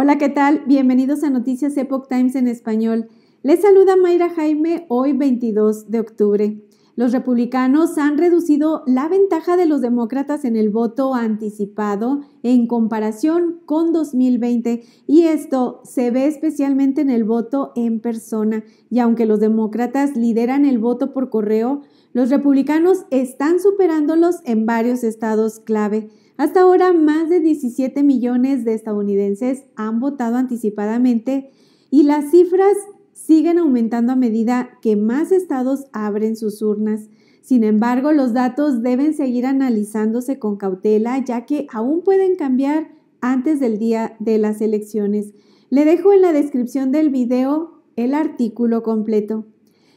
Hola, ¿qué tal? Bienvenidos a Noticias Epoch Times en español. Les saluda Mayra Jaime hoy 22 de octubre. Los republicanos han reducido la ventaja de los demócratas en el voto anticipado en comparación con 2020 y esto se ve especialmente en el voto en persona. Y aunque los demócratas lideran el voto por correo, los republicanos están superándolos en varios estados clave. Hasta ahora, más de 17 millones de estadounidenses han votado anticipadamente y las cifras siguen aumentando a medida que más estados abren sus urnas. Sin embargo, los datos deben seguir analizándose con cautela, ya que aún pueden cambiar antes del día de las elecciones. Le dejo en la descripción del video el artículo completo.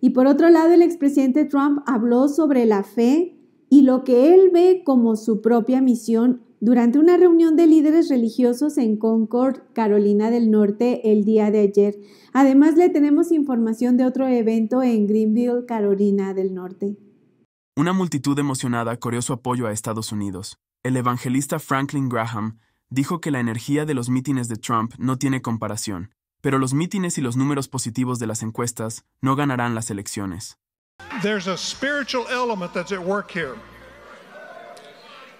Y por otro lado, el expresidente Trump habló sobre la fe y lo que él ve como su propia misión durante una reunión de líderes religiosos en Concord, Carolina del Norte, el día de ayer. Además, le tenemos información de otro evento en Greenville, Carolina del Norte. Una multitud emocionada corrió su apoyo a Estados Unidos. El evangelista Franklin Graham dijo que la energía de los mítines de Trump no tiene comparación, pero los mítines y los números positivos de las encuestas no ganarán las elecciones. There's a spiritual element that's at work here.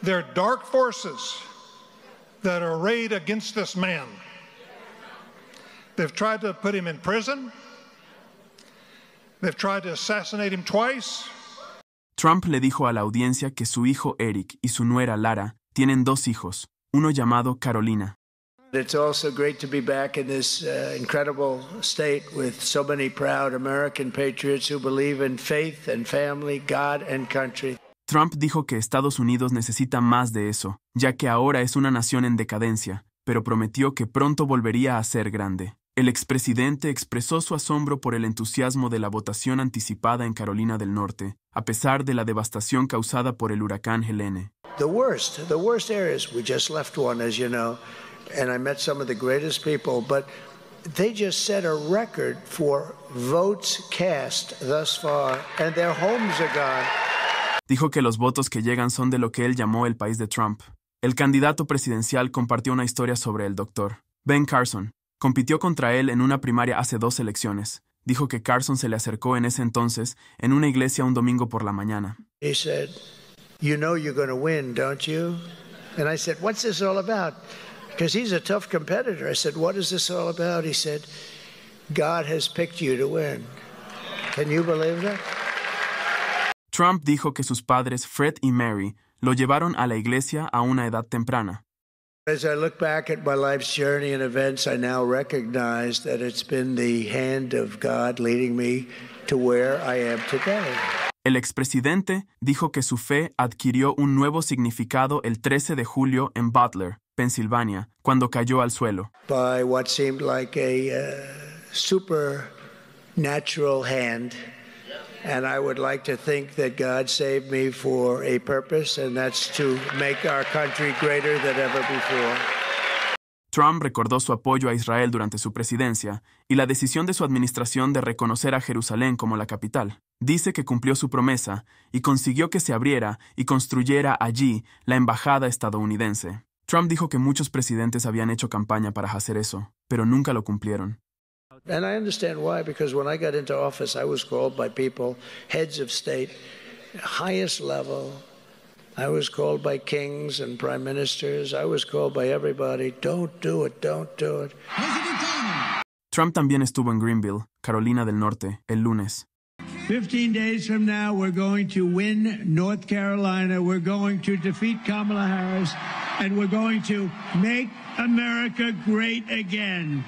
There are dark forces that are arrayed against this man. They've tried to put him in prison. They've tried to assassinate him twice. Trump le dijo a la audiencia que su hijo Eric y su nuera Lara tienen dos hijos, uno llamado Carolina, It's also great to be back in this uh, incredible state with so many proud American patriots who believe in faith and family, God and country. Trump dijo que Estados Unidos necesita más de eso, ya que ahora es una nación en decadencia, pero prometió que pronto volvería a ser grande. El expresidente expresó su asombro por el entusiasmo de la votación anticipada en Carolina del Norte, a pesar de la devastación causada por el huracán Helene and I met some of the greatest people, but they just set a record for votes cast thus far, and their homes are gone. Dijo que los votos que llegan son de lo que él llamó el país de Trump. El candidato presidencial compartió una historia sobre el doctor. Ben Carson compitió contra él en una primaria hace dos elecciones. Dijo que Carson se le acercó en ese entonces en una iglesia un domingo por la mañana. He said, "You know you're going to win, don't you?" And I said, "What's this all about?" because he's a tough competitor. I said, What is this all about? He said, God has picked you to win. Can you believe that? Trump dijo que sus padres, Fred y Mary, lo llevaron a la iglesia a una edad temprana. As I look back at my life's journey and events, I now recognize that it's been the hand of God leading me to where I am today. El expresidente dijo que su fe adquirió un nuevo significado el 13 de julio en Butler, Pensilvania, cuando cayó al suelo. By what seemed like a uh, hand, and I would like to think that God saved me for a purpose, and that's to make our country greater than ever before. Trump recordó su apoyo a Israel durante su presidencia y la decisión de su administración de reconocer a Jerusalén como la capital. Dice que cumplió su promesa y consiguió que se abriera y construyera allí la embajada estadounidense. Trump dijo que muchos presidentes habían hecho campaña para hacer eso, pero nunca lo cumplieron. I was called by kings and prime ministers. I was called by everybody, don't do it, don't do it. Trump también estuvo en Greenville, Carolina del Norte, el lunes, 15 days from now, we're going to win North Carolina. We're going to defeat Kamala Harris. And we're going to make America great again.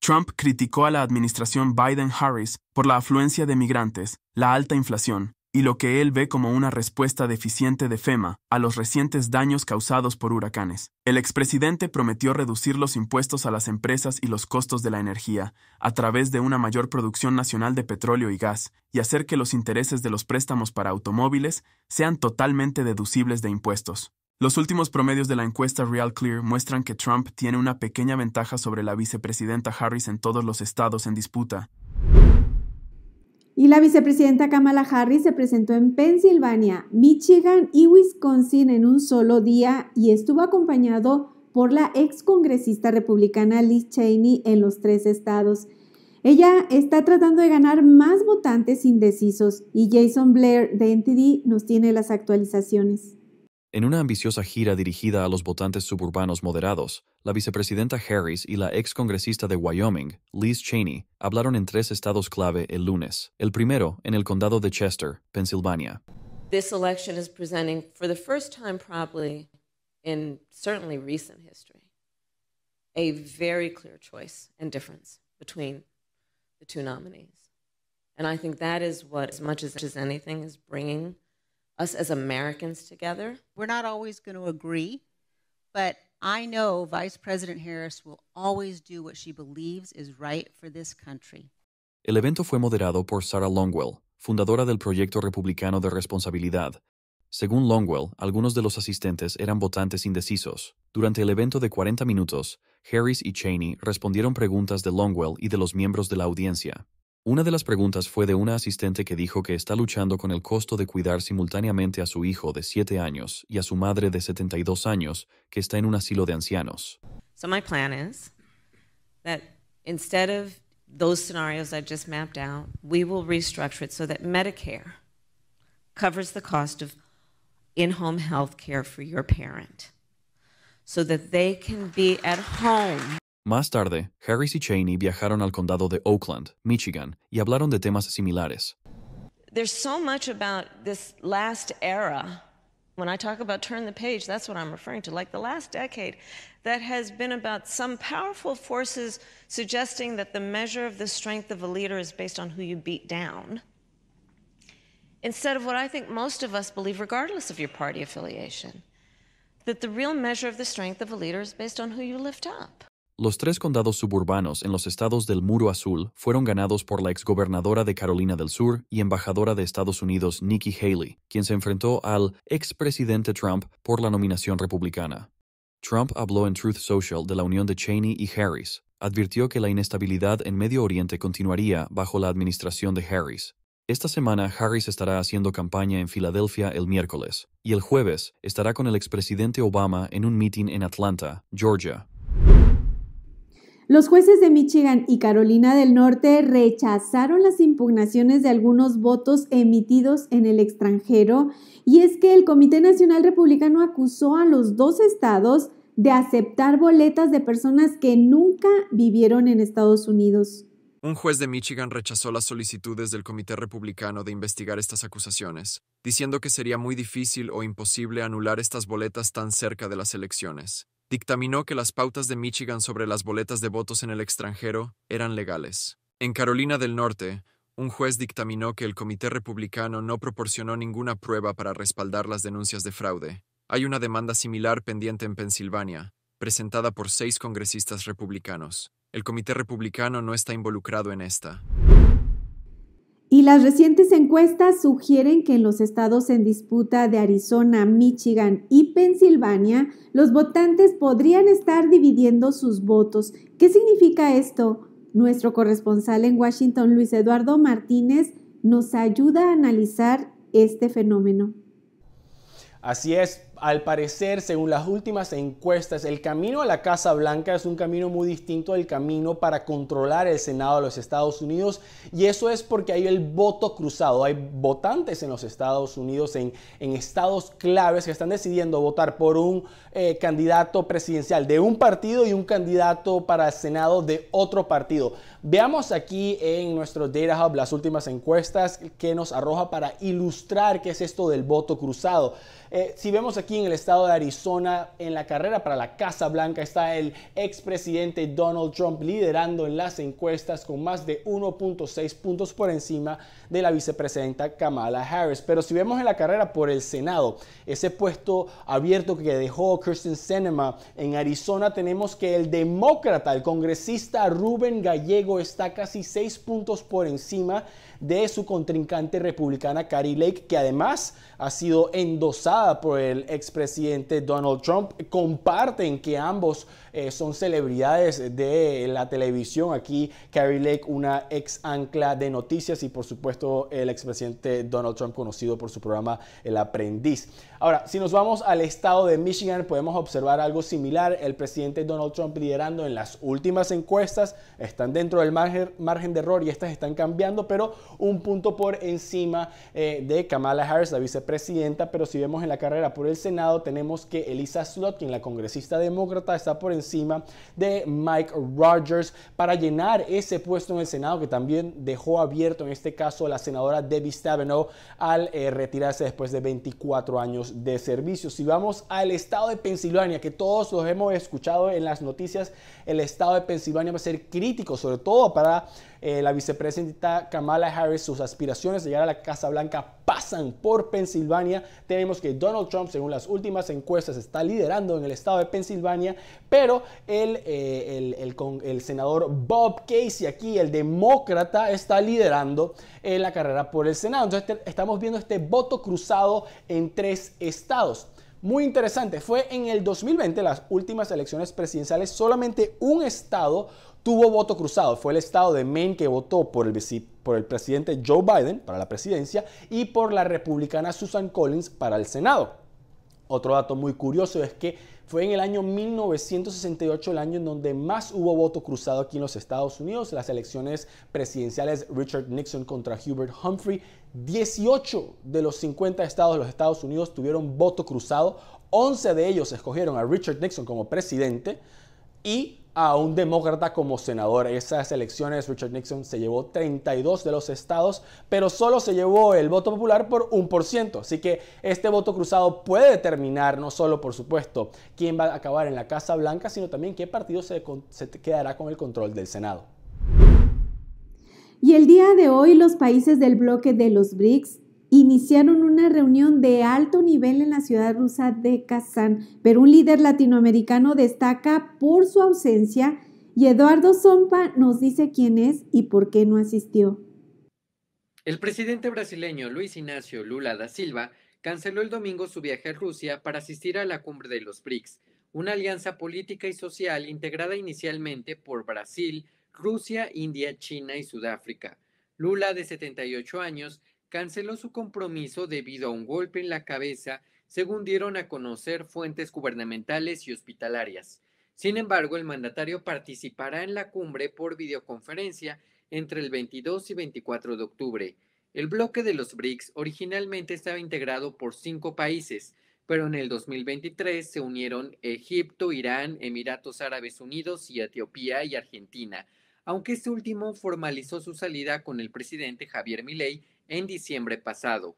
Trump criticó a la administración Biden-Harris por la afluencia de migrantes, la alta inflación, y lo que él ve como una respuesta deficiente de FEMA a los recientes daños causados por huracanes. El expresidente prometió reducir los impuestos a las empresas y los costos de la energía a través de una mayor producción nacional de petróleo y gas y hacer que los intereses de los préstamos para automóviles sean totalmente deducibles de impuestos. Los últimos promedios de la encuesta RealClear muestran que Trump tiene una pequeña ventaja sobre la vicepresidenta Harris en todos los estados en disputa. Y la vicepresidenta Kamala Harris se presentó en Pensilvania, Michigan y Wisconsin en un solo día y estuvo acompañado por la excongresista republicana Liz Cheney en los tres estados. Ella está tratando de ganar más votantes indecisos y Jason Blair de NTD nos tiene las actualizaciones. En una ambiciosa gira dirigida a los votantes suburbanos moderados, la vicepresidenta Harris y la excongresista de Wyoming, Liz Cheney, hablaron en tres estados clave el lunes. El primero, en el condado de Chester, Pensilvania. This election is presenting for the first time probably in certainly recent history a very clear choice and difference between the two nominees. And I think that is what as much as anything is bringing el evento fue moderado por Sarah Longwell, fundadora del Proyecto Republicano de Responsabilidad. Según Longwell, algunos de los asistentes eran votantes indecisos. Durante el evento de 40 minutos, Harris y Cheney respondieron preguntas de Longwell y de los miembros de la audiencia. Una de las preguntas fue de una asistente que dijo que está luchando con el costo de cuidar simultáneamente a su hijo de 7 años y a su madre de 72 años, que está en un asilo de ancianos. So my plan is that instead of those scenarios I just mapped out, we will restructure it so that Medicare covers the cost of in-home health care for your parent so that they can be at home Más tarde, Harris y Cheney viajaron al condado de Oakland, Michigan, y hablaron de temas similares. There's so much about this last era. When I talk about turn the page, that's what I'm referring to, like the last decade, that has been about some powerful forces suggesting that the measure of the strength of a leader is based on who you beat down, instead of what I think most of us believe, regardless of your party affiliation, that the real measure of the strength of a leader is based on who you lift up. Los tres condados suburbanos en los estados del Muro Azul fueron ganados por la exgobernadora de Carolina del Sur y embajadora de Estados Unidos Nikki Haley, quien se enfrentó al expresidente Trump por la nominación republicana. Trump habló en Truth Social de la unión de Cheney y Harris. Advirtió que la inestabilidad en Medio Oriente continuaría bajo la administración de Harris. Esta semana Harris estará haciendo campaña en Filadelfia el miércoles y el jueves estará con el expresidente Obama en un meeting en Atlanta, Georgia, los jueces de Michigan y Carolina del Norte rechazaron las impugnaciones de algunos votos emitidos en el extranjero y es que el Comité Nacional Republicano acusó a los dos estados de aceptar boletas de personas que nunca vivieron en Estados Unidos. Un juez de Michigan rechazó las solicitudes del Comité Republicano de investigar estas acusaciones, diciendo que sería muy difícil o imposible anular estas boletas tan cerca de las elecciones dictaminó que las pautas de Michigan sobre las boletas de votos en el extranjero eran legales. En Carolina del Norte, un juez dictaminó que el Comité Republicano no proporcionó ninguna prueba para respaldar las denuncias de fraude. Hay una demanda similar pendiente en Pensilvania, presentada por seis congresistas republicanos. El Comité Republicano no está involucrado en esta. Y las recientes encuestas sugieren que en los estados en disputa de Arizona, Michigan y Pensilvania, los votantes podrían estar dividiendo sus votos. ¿Qué significa esto? Nuestro corresponsal en Washington, Luis Eduardo Martínez, nos ayuda a analizar este fenómeno. Así es, al parecer, según las últimas encuestas, el camino a la Casa Blanca es un camino muy distinto del camino para controlar el Senado de los Estados Unidos. Y eso es porque hay el voto cruzado. Hay votantes en los Estados Unidos, en, estados claves, que están decidiendo votar por un eh, candidato presidencial de un partido y un candidato para el Senado de otro partido. Veamos aquí en nuestro Data Hub las últimas encuestas que nos arroja para ilustrar qué es esto del voto cruzado. Eh, si vemos aquí, aquí en el estado de Arizona, en la carrera para la Casa Blanca, está el expresidente Donald Trump liderando en las encuestas con más de 1.6 puntos por encima de la vicepresidenta Kamala Harris. Pero si vemos en la carrera por el Senado, ese puesto abierto que dejó Kirsten Sinema en Arizona, tenemos que el demócrata, el congresista Rubén Gallego, está casi 6 puntos por encima de su contrincante republicana Carrie Lake, que además ha sido endosada por el expresidente Donald Trump comparten que ambos eh, son celebridades de la televisión. Aquí Carrie Lake, una ex ancla de noticias y por supuesto el expresidente Donald Trump conocido por su programa El Aprendiz. Ahora, si nos vamos al estado de Michigan, podemos observar algo similar. El presidente Donald Trump liderando en las últimas encuestas, están dentro del margen, de error y estas están cambiando, pero un punto por encima eh, de Kamala Harris, la vicepresidenta, pero si vemos en la carrera por el tenemos que Elisa Slotkin, la congresista demócrata, está por encima de Mike Rogers para llenar ese puesto en el Senado que también dejó abierto en este caso la senadora Debbie Stabenow al eh, retirarse después de 24 años de servicio. Si vamos al estado de Pensilvania, que todos los hemos escuchado en las noticias, el estado de Pensilvania va a ser crítico, sobre todo para eh, la vicepresidenta Kamala Harris, sus aspiraciones de llegar a la Casa Blanca pasan por Pensilvania. Tenemos que Donald Trump, según las últimas encuestas, está liderando en el estado de Pensilvania, pero el, eh, el, el senador Bob Casey aquí, el demócrata, está liderando en la carrera por el Senado. Entonces estamos viendo este voto cruzado en tres estados. Muy interesante, fue en el 2020, las últimas elecciones presidenciales, solamente un estado tuvo voto cruzado. Fue el estado de Maine que votó por el, por el presidente Joe Biden para la presidencia y por la republicana Susan Collins para el Senado. Otro dato muy curioso es que fue en el año 1968 el año en donde más hubo voto cruzado aquí en los Estados Unidos, las elecciones presidenciales Richard Nixon contra Hubert Humphrey. 18 de los 50 estados de los Estados Unidos tuvieron voto cruzado, 11 de ellos escogieron a Richard Nixon como presidente, y a un demócrata como senador. Esas elecciones Richard Nixon se llevó 32 de los estados, pero solo se llevó el voto popular por un 1%. Así que este voto cruzado puede determinar no solo, por supuesto, quién va a acabar en la Casa Blanca, sino también qué partido se quedará con el control del Senado. Y el día de hoy los países del bloque de los BRICS iniciaron una reunión de alto nivel en la ciudad rusa de Kazán, pero un líder latinoamericano destaca por su ausencia y Eduardo Zompa nos dice quién es y por qué no asistió. El presidente brasileño Luis Ignacio Lula da Silva canceló el domingo su viaje a Rusia para asistir a la cumbre de los BRICS, una alianza política y social integrada inicialmente por Brasil, Rusia, India, China y Sudáfrica. Lula, de 78 años, canceló su compromiso debido a un golpe en la cabeza, según dieron a conocer fuentes gubernamentales y hospitalarias. Sin embargo, el mandatario participará en la cumbre por videoconferencia entre el 22 y 24 de octubre. El bloque de los BRICS originalmente estaba integrado por cinco países, pero en el 2023 se unieron Egipto, Irán, Emiratos Árabes Unidos y Etiopía y Argentina, aunque este último formalizó su salida con el presidente Javier Milei en diciembre pasado.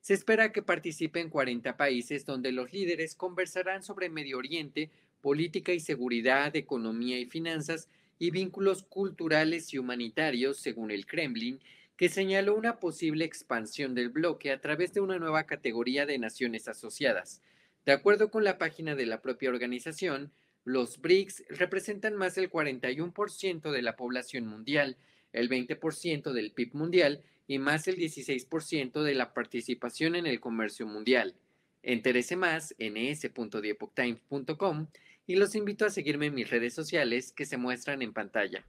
Se espera que participen 40 países donde los líderes conversarán sobre Medio Oriente, política y seguridad, economía y finanzas y vínculos culturales y humanitarios, según el Kremlin, que señaló una posible expansión del bloque a través de una nueva categoría de naciones asociadas. De acuerdo con la página de la propia organización, los BRICS representan más del 41% de la población mundial, el 20% del PIB mundial y más el 16% de la participación en el comercio mundial. Interese más en s.diepoctime.com y los invito a seguirme en mis redes sociales que se muestran en pantalla.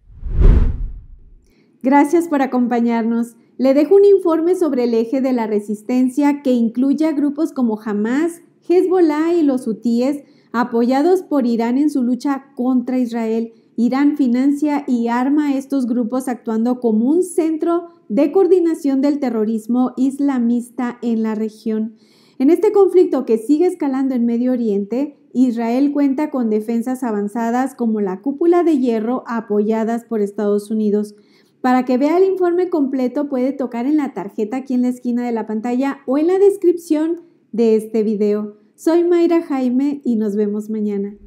Gracias por acompañarnos. Le dejo un informe sobre el eje de la resistencia que incluye a grupos como Hamas, Hezbollah y los hutíes, apoyados por Irán en su lucha contra Israel. Irán financia y arma estos grupos actuando como un centro de coordinación del terrorismo islamista en la región. En este conflicto que sigue escalando en Medio Oriente, Israel cuenta con defensas avanzadas como la cúpula de hierro apoyadas por Estados Unidos. Para que vea el informe completo puede tocar en la tarjeta aquí en la esquina de la pantalla o en la descripción de este video. Soy Mayra Jaime y nos vemos mañana.